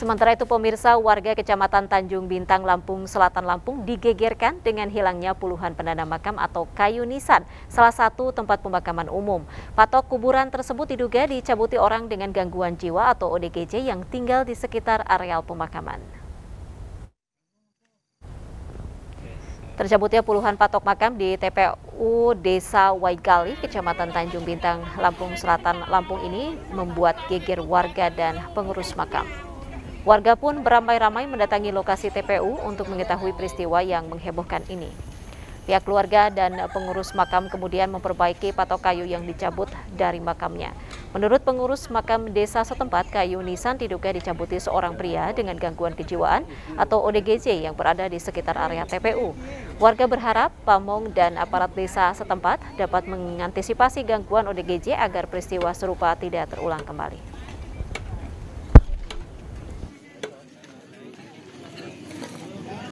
Sementara itu pemirsa warga Kecamatan Tanjung Bintang Lampung Selatan Lampung digegerkan dengan hilangnya puluhan penanda makam atau kayu nisan, salah satu tempat pemakaman umum. Patok kuburan tersebut diduga dicabuti orang dengan gangguan jiwa atau ODGJ yang tinggal di sekitar areal pemakaman. Tercabutnya puluhan patok makam di TPU Desa Waigali, Kecamatan Tanjung Bintang, Lampung Selatan, Lampung ini membuat geger warga dan pengurus makam. Warga pun beramai-ramai mendatangi lokasi TPU untuk mengetahui peristiwa yang menghebohkan ini. Pihak keluarga dan pengurus makam kemudian memperbaiki patok kayu yang dicabut dari makamnya. Menurut pengurus makam desa setempat, kayu nisan diduga dicabuti seorang pria dengan gangguan kejiwaan atau ODGJ yang berada di sekitar area TPU. Warga berharap Pamong dan aparat desa setempat dapat mengantisipasi gangguan ODGJ agar peristiwa serupa tidak terulang kembali.